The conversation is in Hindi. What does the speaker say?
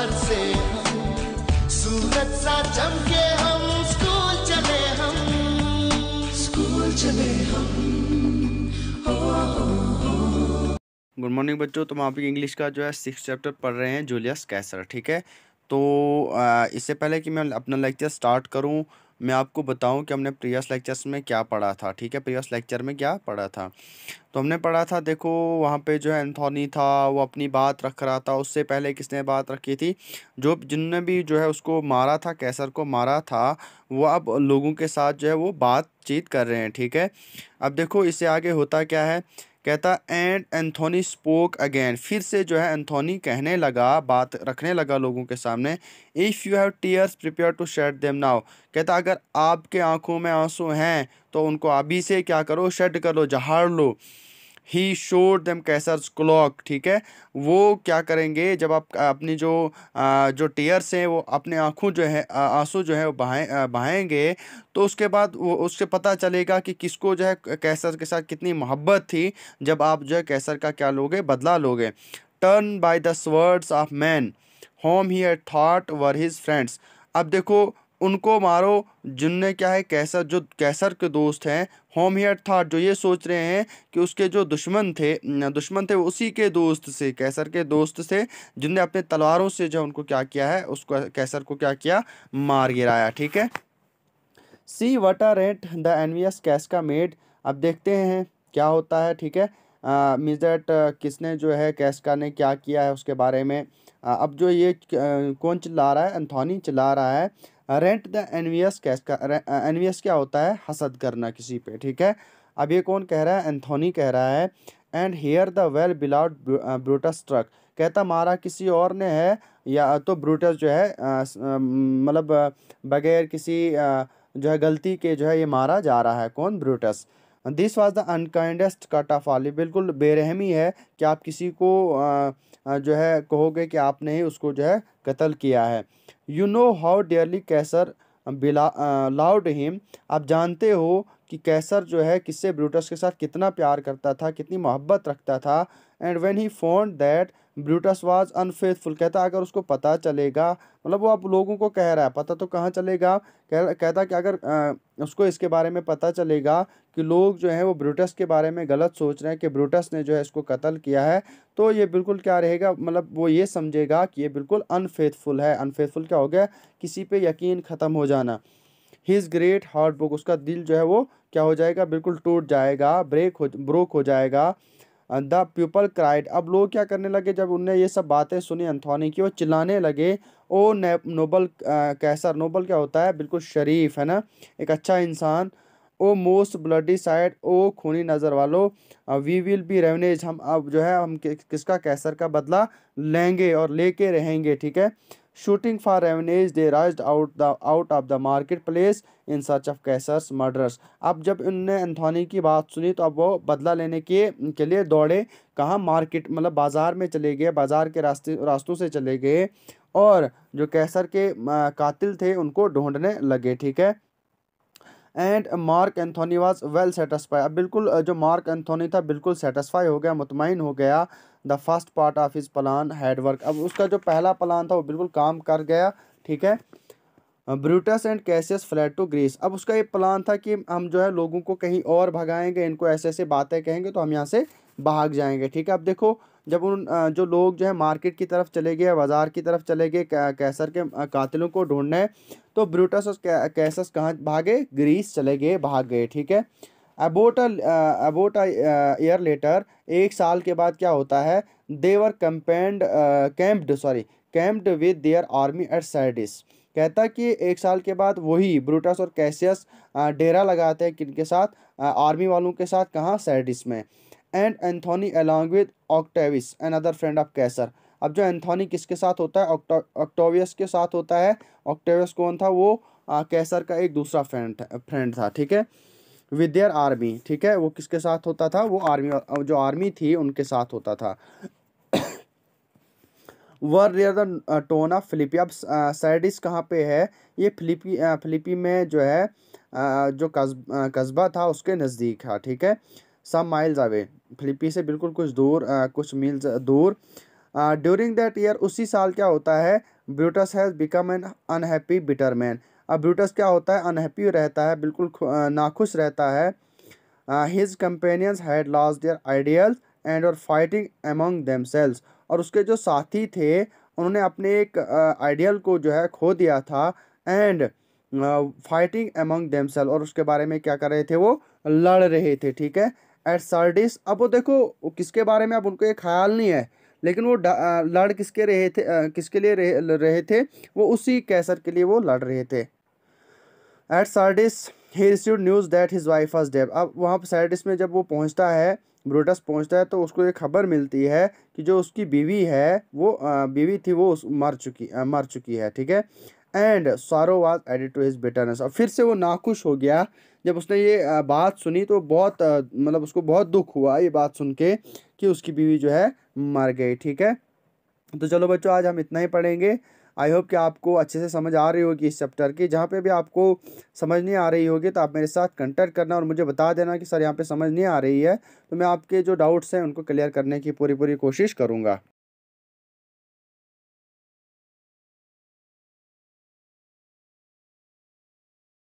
सफर से हम सूरत सा चमके हम स्कूल चले हम स्कूल चले हम गुड मॉर्निंग बच्चों तुम तो आप इंग्लिश का जो है सिक्स चैप्टर पढ़ रहे हैं जूलियस कैसर ठीक है तो इससे पहले कि मैं अपना लेक्चर स्टार्ट करूं मैं आपको बताऊं कि हमने प्रीवियस लेक्चर्स में क्या पढ़ा था ठीक है प्रीवियस लेक्चर में क्या पढ़ा था तो हमने पढ़ा था देखो वहाँ पे जो है एंथोनी था वो अपनी बात रख रहा था उससे पहले किसने बात रखी थी जो जिनने भी जो है उसको मारा था कैसर को मारा था वो अब लोगों के साथ जो है वो बातचीत कर रहे हैं ठीक है अब देखो इससे आगे होता क्या है कहता एंड एंथोनी स्पोक अगेन फिर से जो है एंथोनी कहने लगा बात रखने लगा लोगों के सामने if you have tears prepare to shed them now कहता अगर आपके आंखों में आंसू हैं तो उनको अभी से क्या करो शेड करो जहाड़ लो he showed them Caesar's cloak ठीक है वो क्या करेंगे जब आप अपनी जो आ, जो टीयर्स हैं वो अपने आँखों जो है आंसू जो है वो बहाए बहाएँगे तो उसके बाद वो उससे पता चलेगा कि किसको जो है कैसर के साथ कितनी मोहब्बत थी जब आप जो है कैसर का क्या लोगे बदला लोगे turn by the swords of man whom he thought were his friends अब देखो उनको मारो जिनने क्या है कैसर जो कैसर के दोस्त हैं होम हेयर थाट जो ये सोच रहे हैं कि उसके जो दुश्मन थे दुश्मन थे उसी के दोस्त से कैसर के दोस्त से जिनने अपने तलवारों से जो उनको क्या किया है उसको कैसर को क्या किया मार गिराया ठीक है see what are at the envious Casca made अब देखते हैं क्या होता है ठीक है मिजट किसने जो है कैसका ने क्या किया है उसके बारे में अब जो ये कौन चिल्ला रहा है एंथोनी चिल्ला रहा है rent the envious Casca envious क्या होता है हसद करना किसी पे ठीक है अब ये कौन कह रहा है एंथोनी कह रहा है and here the well beloved Brutus struck कहता मारा किसी और ने है या तो ब्रूटस जो है मतलब बगैर किसी आ, जो है गलती के जो है ये मारा जा रहा है कौन Brutus this was the unkindest cut of all बिल्कुल बेरहमी है कि आप किसी को आ, जो है कहोगे कि आपने ही उसको जो है कत्ल किया है you know how dearly Caesar loved him आप जानते हो कि कैसर जो है किससे ब्रूटस के साथ कितना प्यार करता था कितनी मोहब्बत रखता था and when he found that Brutus was unfaithful कहता अगर उसको पता चलेगा मतलब वो आप लोगों को कह रहा है पता तो कहाँ चलेगा कह कहता कि अगर आ, उसको इसके बारे में पता चलेगा कि लोग जो है वो ब्रूटस के बारे में गलत सोच रहे हैं कि ब्रूटस ने जो है इसको कत्ल किया है तो ये बिल्कुल क्या रहेगा मतलब वो ये समझेगा कि ये बिल्कुल अनफेथफुल है अनफेथफुल क्या हो गया किसी पर यकीन ख़त्म हो जाना हिज ग्रेट हार्ट बुक उसका दिल जो है वो क्या हो जाएगा बिल्कुल टूट जाएगा ब्रेक हो ब्रोक हो जाएगा द पीपल क्राइड अब लोग क्या करने लगे जब उनने ये सब बातें सुनी अंथोनी की वो चिल्लाने लगे ओ नोबल कैसर नोबल क्या होता है बिल्कुल शरीफ है ना एक अच्छा इंसान O most bloody sight O खूनी नज़र वालों वी विल बी रेवनेज हम अब जो है हम किसका कैसर का बदला लेंगे और लेके रहेंगे ठीक है shooting for revenues they rushed out the out of the marketplace in search of Caesar's murderers अब जब उनने एंथोनी की बात सुनी तो अब वो बदला लेने के के लिए दौड़े कहाँ मार्केट मतलब बाज़ार में चले गए बाज़ार के रास्ते रास्तों से चले गए और जो कैसर के कातिल थे उनको ढूंढने लगे ठीक है and Mark Antony was well satisfy अब बिल्कुल जो मार्क एंथोनी था बिल्कुल सेटिस्फाई हो गया मुतमिन हो गया the first part of his plan had worked work अब उसका जो पहला प्लान था वो बिल्कुल काम कर गया ठीक है Brutus and Cassius fled to Greece अब उसका ये प्लान था कि हम जो है लोगों को कहीं और भगाएंगे इनको ऐसे ऐसे बातें कहेंगे तो हम यहाँ से भाग जाएंगे ठीक है अब देखो जब उन जो लोग जो है मार्केट की तरफ चले गए बाज़ार की तरफ चले गए कैसर के कातिलों को ढूंढने तो ब्रूटस और कैसस कहाँ भागे ग्रीस चले गए भाग गए ठीक है अबोट अबोट ईयर लेटर एक साल के बाद क्या होता है they were camped camped sorry camped with their army at Sardis कहता कि एक साल के बाद वही ब्रूटस और कैसियस uh, डेरा लगाते हैं किन के साथ आर्मी uh, वालों के साथ कहाँ सैडिस में and Antony along with Octavius an other friend of Caesar अब जो एंथोनी किसके साथ होता है ऑक्टोवियस के साथ होता है ऑक्टेवियस कौन था वो कैसर uh, का एक दूसरा फ्रेंड फ्रेंड था ठीक है विद आर्मी ठीक है वो किसके साथ होता था वो आर्मी जो आर्मी थी उनके साथ होता था were near town of Philippi अब सैडिस uh, कहाँ पे है ये फिलिपी फिलिपी uh, में जो है uh, जो कस्बा था उसके नज़दीक था ठीक है सम माइल्स अवे फिलिपी से बिल्कुल कुछ दूर कुछ मील्स दूर ड्यूरिंग दैट ईयर उसी साल क्या होता है Brutus has become an unhappy bitter man अब ब्रूटस क्या होता है अनहैप्पी रहता है बिल्कुल नाखुश रहता है his companions had lost their ideal and और फाइटिंग एमोंग देम और उसके जो साथी थे उन्होंने अपने एक आइडियल को जो है खो दिया था एंड फाइटिंग एमंग देम और उसके बारे में क्या कर रहे थे वो लड़ रहे थे ठीक है एट सर्डिस अब वो देखो किसके बारे में अब उनको ये ख्याल नहीं है लेकिन वो लड़ किसके रहे थे किसके लिए रहे, रहे थे वो उसी कैसर के लिए वो लड़ रहे थे at Sardis he receive news that his wife आज डेब अब वहाँ पर सार्डिस में जब वो पहुँचता है ब्रूटस पहुँचता है तो उसको ये खबर मिलती है कि जो उसकी बीवी है वो बीवी थी वो उस, मर चुकी आ, मर चुकी है ठीक है and sorrow was added to his bitterness और फिर से वो नाखुश हो गया जब उसने ये बात सुनी तो बहुत मतलब उसको बहुत दुख हुआ ये बात सुन के कि उसकी बीवी जो है मर गई ठीक है तो चलो बच्चों आज हम इतना ही पढ़ेंगे आई होप कि आपको अच्छे से समझ आ रही होगी इस चैप्टर की जहाँ पे भी आपको समझ नहीं आ रही होगी तो आप मेरे साथ कंटेक्ट करना और मुझे बता देना कि सर यहाँ पे समझ नहीं आ रही है तो मैं आपके जो डाउट्स हैं उनको क्लियर करने की पूरी पूरी कोशिश करूँगा